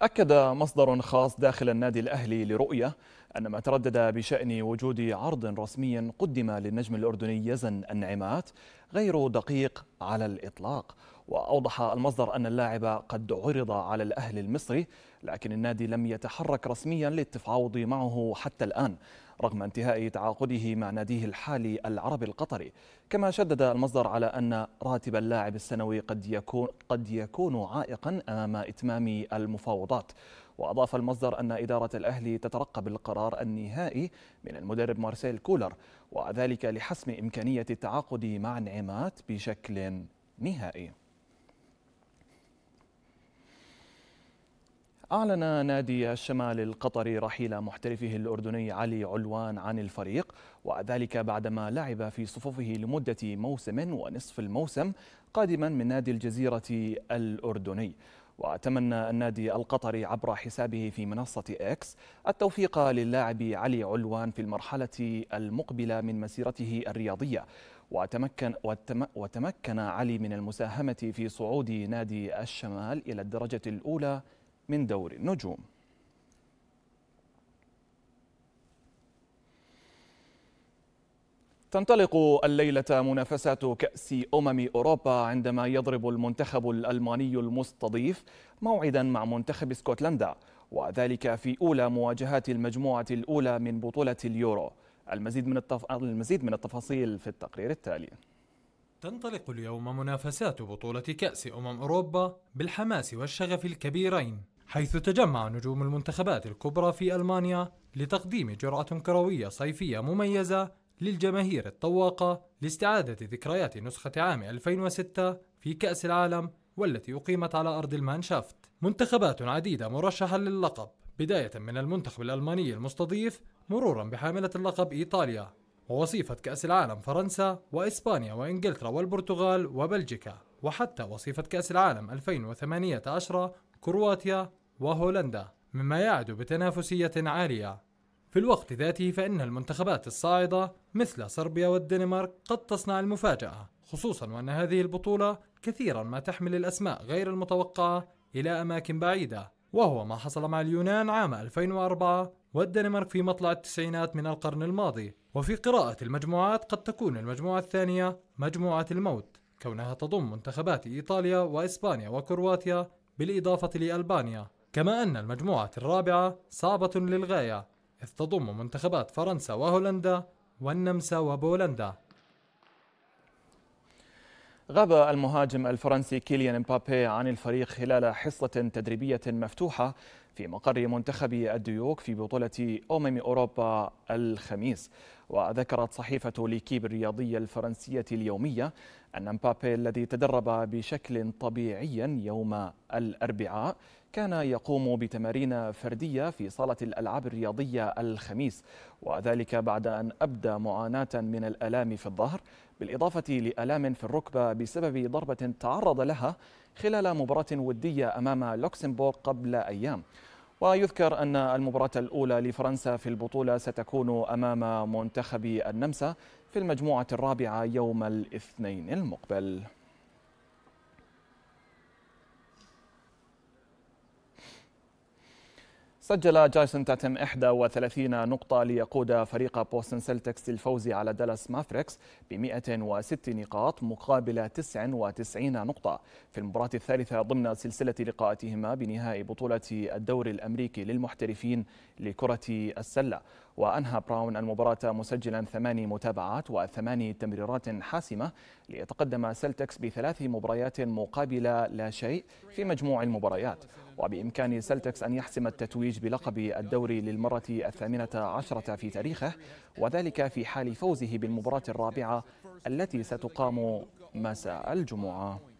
أكد مصدر خاص داخل النادي الأهلي لرؤية أن ما تردد بشأن وجود عرض رسمي قدم للنجم الأردني يزن النعمات غير دقيق على الإطلاق وأوضح المصدر أن اللاعب قد عرض على الأهلي المصري لكن النادي لم يتحرك رسميا للتفاوض معه حتى الآن رغم انتهاء تعاقده مع ناديه الحالي العربي القطري كما شدد المصدر على أن راتب اللاعب السنوي قد يكون, قد يكون عائقا أمام إتمام المفاوضات وأضاف المصدر أن إدارة الأهلي تترقب القرار النهائي من المدرب مارسيل كولر وذلك لحسم إمكانية التعاقد مع نعمات بشكل نهائي أعلن نادي الشمال القطري رحيل محترفه الأردني علي علوان عن الفريق وذلك بعدما لعب في صفوفه لمدة موسم ونصف الموسم قادما من نادي الجزيرة الأردني وتمنى النادي القطري عبر حسابه في منصة إكس التوفيق للاعب علي علوان في المرحلة المقبلة من مسيرته الرياضية وتمكن, وتم وتمكن علي من المساهمة في صعود نادي الشمال إلى الدرجة الأولى من دور النجوم تنطلق الليلة منافسة كأس أمم أوروبا عندما يضرب المنتخب الألماني المستضيف موعدا مع منتخب اسكتلندا وذلك في أولى مواجهات المجموعة الأولى من بطولة اليورو المزيد من, التف... المزيد من التفاصيل في التقرير التالي تنطلق اليوم منافسات بطولة كأس أمم أوروبا بالحماس والشغف الكبيرين حيث تجمع نجوم المنتخبات الكبرى في ألمانيا لتقديم جرعة كروية صيفية مميزة للجماهير الطواقة لاستعادة ذكريات نسخة عام 2006 في كأس العالم والتي أقيمت على أرض المانشافت منتخبات عديدة مرشحة للقب بداية من المنتخب الألماني المستضيف مرورا بحاملة اللقب إيطاليا ووصيفة كأس العالم فرنسا وإسبانيا وإنجلترا والبرتغال وبلجيكا وحتى وصيفة كأس العالم 2018 كرواتيا وهولندا مما يعد بتنافسية عالية في الوقت ذاته فإن المنتخبات الصاعدة مثل صربيا والدنمارك قد تصنع المفاجأة خصوصا وأن هذه البطولة كثيرا ما تحمل الأسماء غير المتوقعة إلى أماكن بعيدة وهو ما حصل مع اليونان عام 2004 والدنمارك في مطلع التسعينات من القرن الماضي وفي قراءة المجموعات قد تكون المجموعة الثانية مجموعة الموت كونها تضم منتخبات إيطاليا وإسبانيا وكرواتيا بالإضافة لألبانيا كما أن المجموعة الرابعة صعبة للغاية إذ تضم منتخبات فرنسا وهولندا والنمسا وبولندا غاب المهاجم الفرنسي كيليان مبابي عن الفريق خلال حصة تدريبية مفتوحة في مقر منتخب الديوك في بطولة أمم أوروبا الخميس وذكرت صحيفة ليكيب الرياضية الفرنسية اليومية أن مبابي الذي تدرب بشكل طبيعي يوم الأربعاء كان يقوم بتمارين فردية في صالة الألعاب الرياضية الخميس وذلك بعد أن أبدى معاناة من الألام في الظهر بالإضافة لألام في الركبة بسبب ضربة تعرض لها خلال مباراة ودية أمام لوكسمبورغ قبل أيام ويذكر أن المباراة الأولى لفرنسا في البطولة ستكون أمام منتخب النمسا في المجموعة الرابعة يوم الاثنين المقبل سجل جايسون تاتم 31 نقطة ليقود فريق بوستن سيلتكس للفوز على دالاس مافريكس ب 106 نقاط مقابل 99 نقطة في المباراة الثالثة ضمن سلسلة لقاءاتهما بنهائي بطولة الدوري الأمريكي للمحترفين لكرة السلة وأنهى براون المباراة مسجلا ثماني متابعات وثماني تمريرات حاسمة ليتقدم سلتكس بثلاث مباريات مقابل لا شيء في مجموع المباريات وبإمكان سلتكس أن يحسم التتويج بلقب الدوري للمرة الثامنة عشرة في تاريخه وذلك في حال فوزه بالمباراة الرابعة التي ستقام مساء الجمعة